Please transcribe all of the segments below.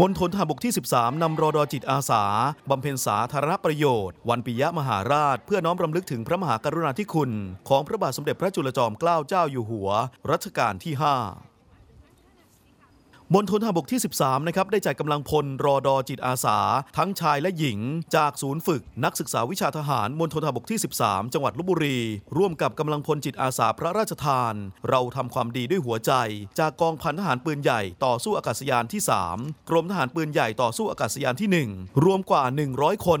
มณฑลทหารบกที่ 13 นำรอดอจิตอาสาบำเพ็ญสาธารณประโยชน์ วันปิยะมหาราชเพื่อน้อมรำลึกถึงพระมหากรุณาธิคุณ ของพระบาทสมเด็จพระจุลจอมเกล้าเจ้าอยู่หัว รัชกาลที่ 5มณฑลทหารบกที่ 13นะครับได้จ่ายกำลังพลรอดอจิตอาสา ทั้งชายและหญิง จากศูนย์ฝึก นักศึกษาวิชาทหารมณฑลทหารบกที่ 13 จังหวัดลบบุรี ร่วมกับกำลังพลจิตอาสาพระราชทาน เราทำความดีด้วยหัวใจ จากกองพันทหารปืนใหญ่ต่อสู้อากาศยานที่ 3 กรมทหารปืนใหญ่ต่อสู้อากาศยานที่ 1 รวมกว่า 100 คน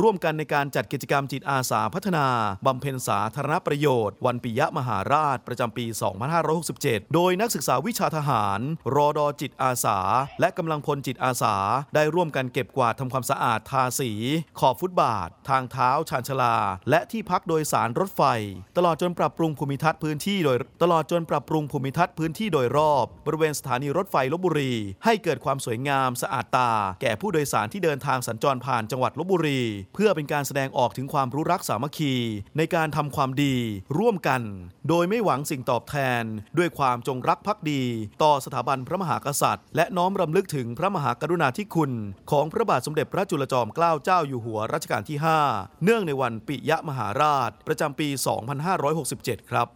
ร่วมกันในการจัดกิจกรรมจิตอาสาพัฒนาบำเพ็ญสาธารณประโยชน์วันปิยะมหาราชประจำปี 2567 โดยนักศึกษาวิชาทหารรอดอจิตตอาสาและกำลังพลจิตอาสาได้ร่วมกันเก็บกวาดทำความสะอาดทาสีขอบฟุตบาททางเท้า ชานชลาและที่พักโดยสารรถไฟตลอดจนปรับปรุงภูมิทัศน์พื้นที่โดย ตลอดจนปรับปรุงภูมิทัศน์พื้นที่โดยรอบบริเวณสถานีรถไฟลบบุรีให้เกิดความสวยงามสะอาดตาแก่ผู้โดยสารที่เดินทางสัญจรผ่านจังหวัดลบบุรีเพื่อเป็นการแสดงออกถึงความรู้รักสามัคคี ในการทำความดี ร่วมกัน โดยไม่หวังสิ่งตอบแทน ด้วยความจงรักภักดี ต่อสถาบันพระมหากษัตริย์และน้อมรำลึกถึงพระมหากรุณาธิคุณ ของพระบาทสมเด็จพระจุลจอมเกล้าเจ้าอยู่หัวรัชกาลที่ 5 เนื่องในวันปิยมหาราช ประจำปี 2567 ครับ